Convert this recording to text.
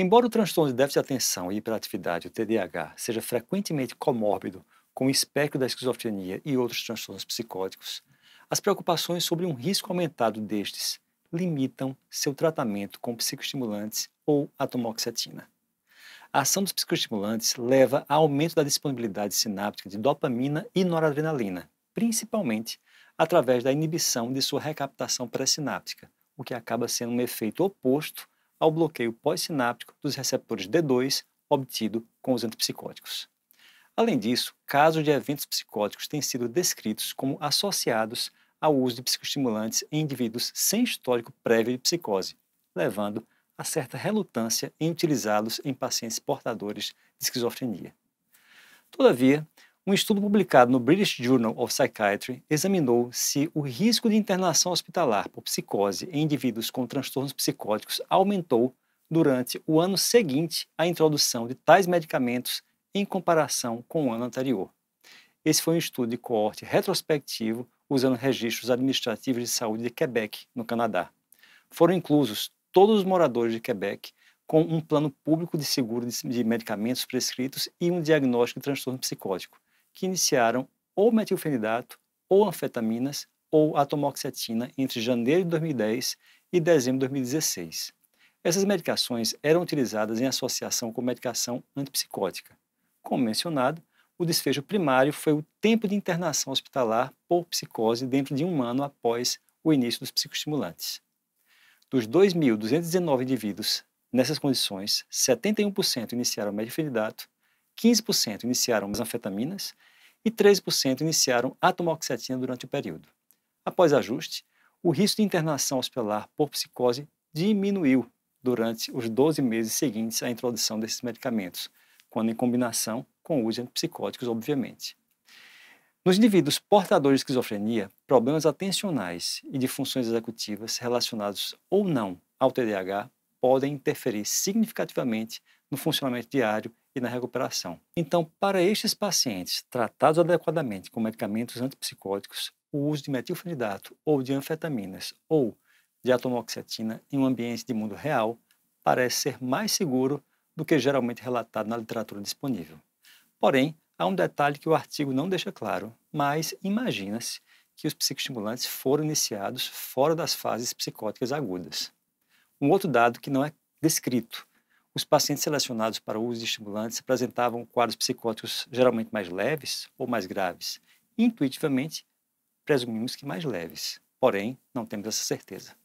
Embora o transtorno de déficit de atenção e hiperatividade, o TDAH, seja frequentemente comórbido com o espectro da esquizofrenia e outros transtornos psicóticos, as preocupações sobre um risco aumentado destes limitam seu tratamento com psicoestimulantes ou a tomoxetina. A ação dos psicoestimulantes leva a aumento da disponibilidade sináptica de dopamina e noradrenalina, principalmente através da inibição de sua recaptação pré-sináptica, o que acaba sendo um efeito oposto ao bloqueio pós-sináptico dos receptores D2 obtido com os antipsicóticos. Além disso, casos de eventos psicóticos têm sido descritos como associados ao uso de psicoestimulantes em indivíduos sem histórico prévio de psicose, levando a certa relutância em utilizá-los em pacientes portadores de esquizofrenia. Todavia, um estudo publicado no British Journal of Psychiatry examinou se o risco de internação hospitalar por psicose em indivíduos com transtornos psicóticos aumentou durante o ano seguinte à introdução de tais medicamentos em comparação com o ano anterior. Esse foi um estudo de coorte retrospectivo usando registros administrativos de saúde de Quebec, no Canadá. Foram inclusos todos os moradores de Quebec com um plano público de seguro de medicamentos prescritos e um diagnóstico de transtorno psicótico, que iniciaram ou metilfenidato, ou anfetaminas, ou atomoxetina entre janeiro de 2010 e dezembro de 2016. Essas medicações eram utilizadas em associação com medicação antipsicótica. Como mencionado, o desfecho primário foi o tempo de internação hospitalar por psicose dentro de um ano após o início dos psicoestimulantes. Dos 2.219 indivíduos nessas condições, 71% iniciaram metilfenidato. 15% iniciaram mesanfetaminas e 13% iniciaram atomoxetina durante o período. Após ajuste, o risco de internação hospitalar por psicose diminuiu durante os 12 meses seguintes à introdução desses medicamentos, quando em combinação com o uso de antipsicóticos, obviamente. Nos indivíduos portadores de esquizofrenia, problemas atencionais e de funções executivas relacionados ou não ao TDAH podem interferir significativamente no funcionamento diário e na recuperação. Então, para estes pacientes tratados adequadamente com medicamentos antipsicóticos, o uso de metilfenidato ou de anfetaminas ou de atomoxetina em um ambiente de mundo real parece ser mais seguro do que geralmente relatado na literatura disponível. Porém, há um detalhe que o artigo não deixa claro, mas imagina-se que os psicoestimulantes foram iniciados fora das fases psicóticas agudas. Um outro dado que não é descrito os pacientes selecionados para uso de estimulantes apresentavam quadros psicóticos geralmente mais leves ou mais graves. Intuitivamente, presumimos que mais leves, porém, não temos essa certeza.